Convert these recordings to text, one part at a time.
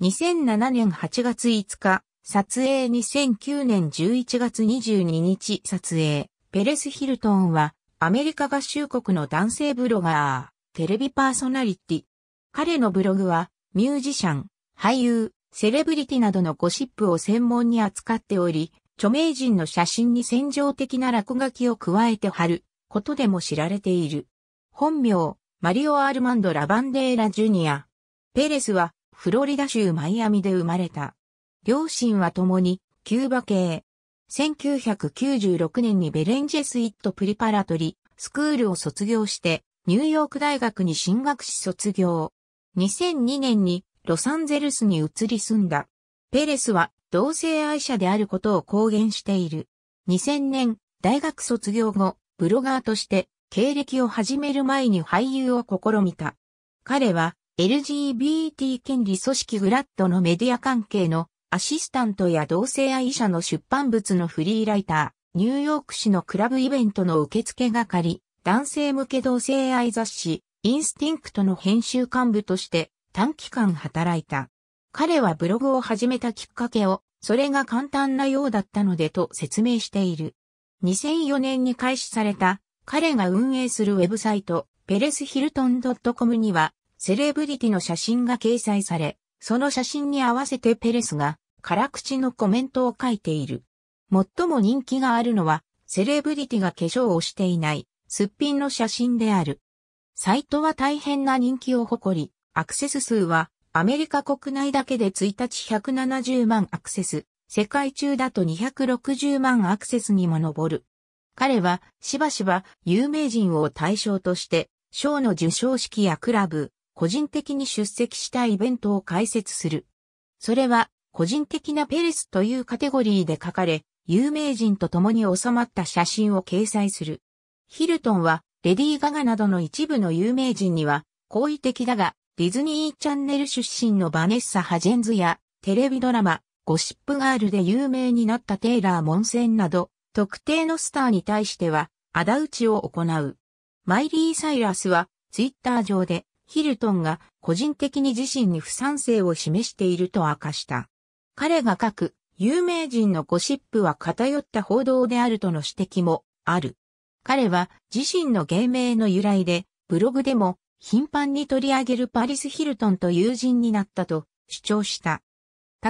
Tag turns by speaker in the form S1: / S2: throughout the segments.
S1: 2007年8月5日、撮影2009年11月22日撮影、ペレス・ヒルトンは、アメリカ合衆国の男性ブロガー、テレビパーソナリティ。彼のブログは、ミュージシャン、俳優、セレブリティなどのゴシップを専門に扱っており、著名人の写真に戦場的な落書きを加えて貼ることでも知られている。本名、マリオ・アールマンド・ラバンデーラ・ジュニア。ペレスはフロリダ州マイアミで生まれた。両親は共にキューバ系。1996年にベレンジェスイットプリパラトリスクールを卒業してニューヨーク大学に進学し卒業。2002年にロサンゼルスに移り住んだ。ペレスは同性愛者であることを公言している。2000年、大学卒業後、ブロガーとして経歴を始める前に俳優を試みた。彼は LGBT 権利組織グラッドのメディア関係のアシスタントや同性愛者の出版物のフリーライター、ニューヨーク市のクラブイベントの受付係、男性向け同性愛雑誌、インスティンクトの編集幹部として短期間働いた。彼はブログを始めたきっかけを、それが簡単なようだったのでと説明している。2004年に開始された、彼が運営するウェブサイト、ペレスヒルトン .com には、セレブリティの写真が掲載され、その写真に合わせてペレスが辛口のコメントを書いている。最も人気があるのは、セレブリティが化粧をしていない、すっぴんの写真である。サイトは大変な人気を誇り、アクセス数はアメリカ国内だけで1日170万アクセス、世界中だと260万アクセスにも上る。彼はしばしば有名人を対象として、賞の受賞式やクラブ、個人的に出席したイベントを開設する。それは、個人的なペレスというカテゴリーで書かれ、有名人と共に収まった写真を掲載する。ヒルトンは、レディー・ガガなどの一部の有名人には、好意的だが、ディズニーチャンネル出身のバネッサ・ハジェンズや、テレビドラマ、ゴシップガールで有名になったテイラー・モンセンなど、特定のスターに対しては、仇討ちを行う。マイリー・サイラスは、ツイッター上で、ヒルトンが個人的に自身に不賛成を示していると明かした。彼が書く有名人のゴシップは偏った報道であるとの指摘もある。彼は自身の芸名の由来でブログでも頻繁に取り上げるパリス・ヒルトンと友人になったと主張した。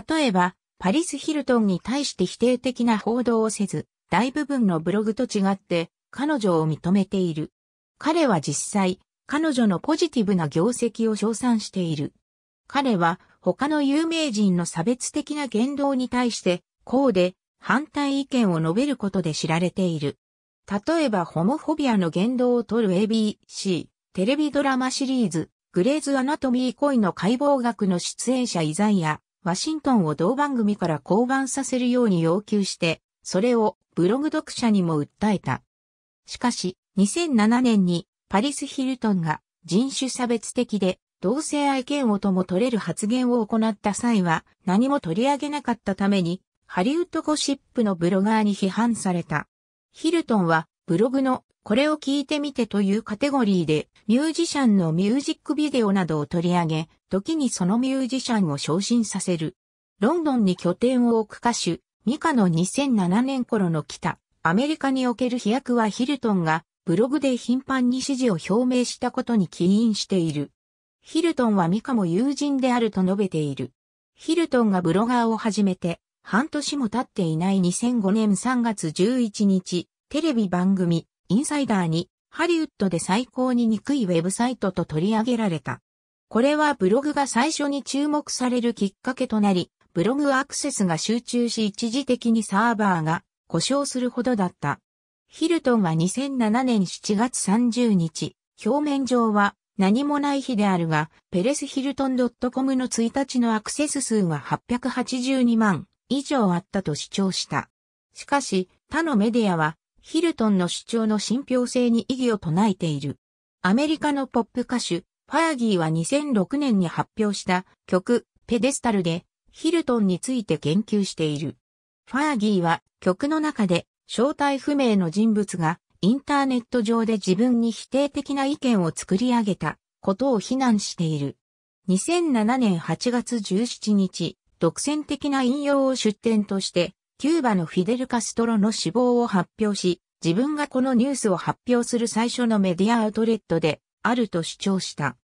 S1: 例えば、パリス・ヒルトンに対して否定的な報道をせず、大部分のブログと違って彼女を認めている。彼は実際、彼女のポジティブな業績を称賛している。彼は他の有名人の差別的な言動に対して、こうで反対意見を述べることで知られている。例えばホモフォビアの言動を取る ABC、テレビドラマシリーズ、グレーズ・アナトミー恋の解剖学の出演者イザイア、ワシントンを同番組から降板させるように要求して、それをブログ読者にも訴えた。しかし、2007年にパリス・ヒルトンが人種差別的で同性愛嫌悪とも取れる発言を行った際は何も取り上げなかったためにハリウッドゴシップのブロガーに批判された。ヒルトンはブログのこれを聞いてみてというカテゴリーでミュージシャンのミュージックビデオなどを取り上げ、時にそのミュージシャンを昇進させる。ロンドンに拠点を置く歌手、ミカの2007年頃の北、アメリカにおける飛躍はヒルトンがブログで頻繁に支持を表明したことに起因している。ヒルトンはミカも友人であると述べている。ヒルトンがブロガーを始めて、半年も経っていない2005年3月11日、テレビ番組、インサイダーに、ハリウッドで最高に憎いウェブサイトと取り上げられた。これはブログが最初に注目されるきっかけとなり、ブログアクセスが集中し一時的にサーバーが故障するほどだった。ヒルトンは2007年7月30日、表面上は何もない日であるが、ペレスヒルトン .com の1日のアクセス数が882万以上あったと主張した。しかし、他のメディアは、ヒルトンの主張の信憑性に異議を唱えている。アメリカのポップ歌手、ファーギーは2006年に発表した曲、ペデスタルで、ヒルトンについて言及している。ファヤギーは曲の中で正体不明の人物がインターネット上で自分に否定的な意見を作り上げたことを非難している。2007年8月17日、独占的な引用を出展として、キューバのフィデル・カストロの死亡を発表し、自分がこのニュースを発表する最初のメディアアウトレットであると主張した。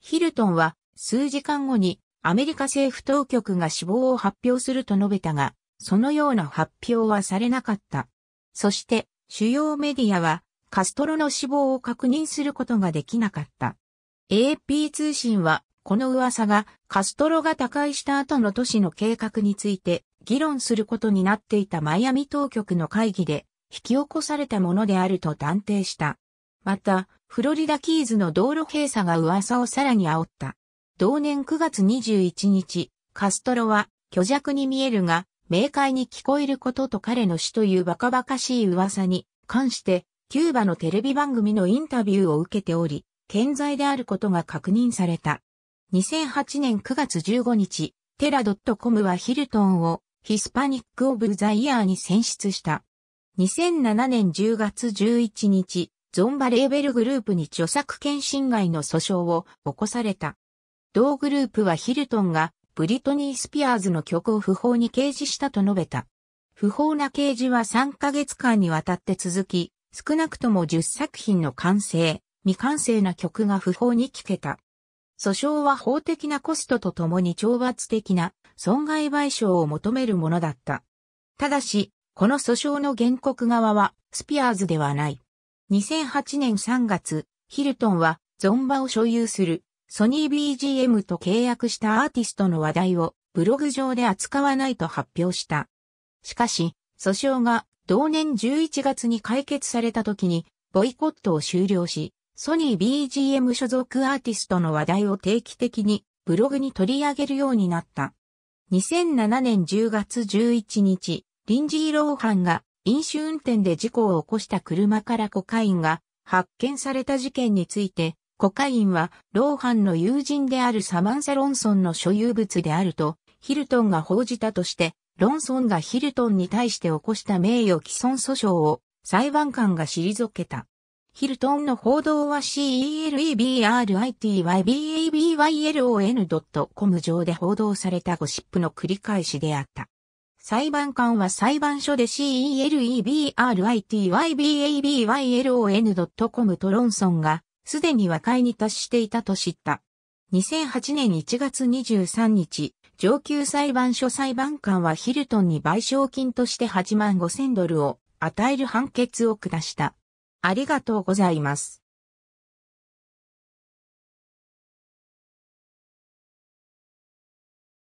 S1: ヒルトンは数時間後にアメリカ政府当局が死亡を発表すると述べたが、そのような発表はされなかった。そして、主要メディアは、カストロの死亡を確認することができなかった。AP 通信は、この噂がカストロが他界した後の都市の計画について議論することになっていたマイアミ当局の会議で引き起こされたものであると断定した。また、フロリダキーズの道路閉鎖が噂をさらに煽った。同年9月21日、カストロは虚弱に見えるが、明快に聞こえることと彼の死というバカバカしい噂に関して、キューバのテレビ番組のインタビューを受けており、健在であることが確認された。2008年9月15日、テラ .com はヒルトンをヒスパニック・オブ・ザ・イヤーに選出した。2007年10月11日、ゾンバレーベルグループに著作権侵害の訴訟を起こされた。同グループはヒルトンがブリトニー・スピアーズの曲を不法に掲示したと述べた。不法な掲示は3ヶ月間にわたって続き、少なくとも10作品の完成、未完成な曲が不法に聞けた。訴訟は法的なコストとともに懲罰的な損害賠償を求めるものだった。ただし、この訴訟の原告側はスピアーズではない。2008年3月、ヒルトンはゾンバを所有するソニー BGM と契約したアーティストの話題をブログ上で扱わないと発表した。しかし、訴訟が同年11月に解決された時にボイコットを終了し、ソニー BGM 所属アーティストの話題を定期的にブログに取り上げるようになった。2007年10月11日、リンジー・ローハンが飲酒運転で事故を起こした車からコカインが発見された事件についてコカインは、ローハンの友人であるサマンサ・ロンソンの所有物であると、ヒルトンが報じたとして、ロンソンがヒルトンに対して起こした名誉毀損訴訟を裁判官が退けた。ヒルトンの報道は celebritybabylon.com 上で報道されたゴシップの繰り返しであった。裁判官は裁判所で celebritybabylon.com とロンソンがすでに和解に達していたと知った。2008年1月23日、上級裁判所裁判官はヒルトンに賠償金として8万5千ドルを与える判決を下した。ありがとうございます。